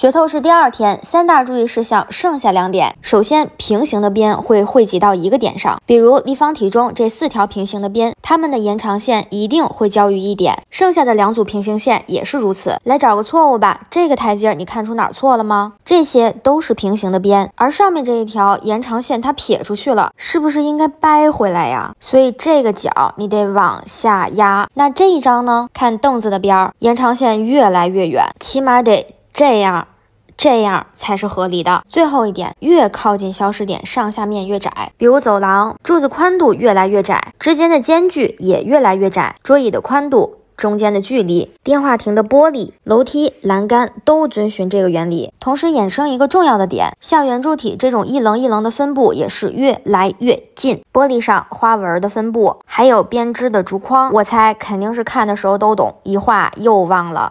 学透是第二天三大注意事项，剩下两点。首先，平行的边会汇集到一个点上，比如立方体中这四条平行的边，它们的延长线一定会交于一点。剩下的两组平行线也是如此。来找个错误吧，这个台阶你看出哪儿错了吗？这些都是平行的边，而上面这一条延长线它撇出去了，是不是应该掰回来呀？所以这个角你得往下压。那这一张呢？看凳子的边儿，延长线越来越远，起码得。这样，这样才是合理的。最后一点，越靠近消失点，上下面越窄。比如走廊柱子宽度越来越窄，之间的间距也越来越窄。桌椅的宽度、中间的距离、电话亭的玻璃、楼梯栏杆都遵循这个原理。同时衍生一个重要的点，像圆柱体这种一棱一棱的分布也是越来越近。玻璃上花纹的分布，还有编织的竹筐，我猜肯定是看的时候都懂，一画又忘了。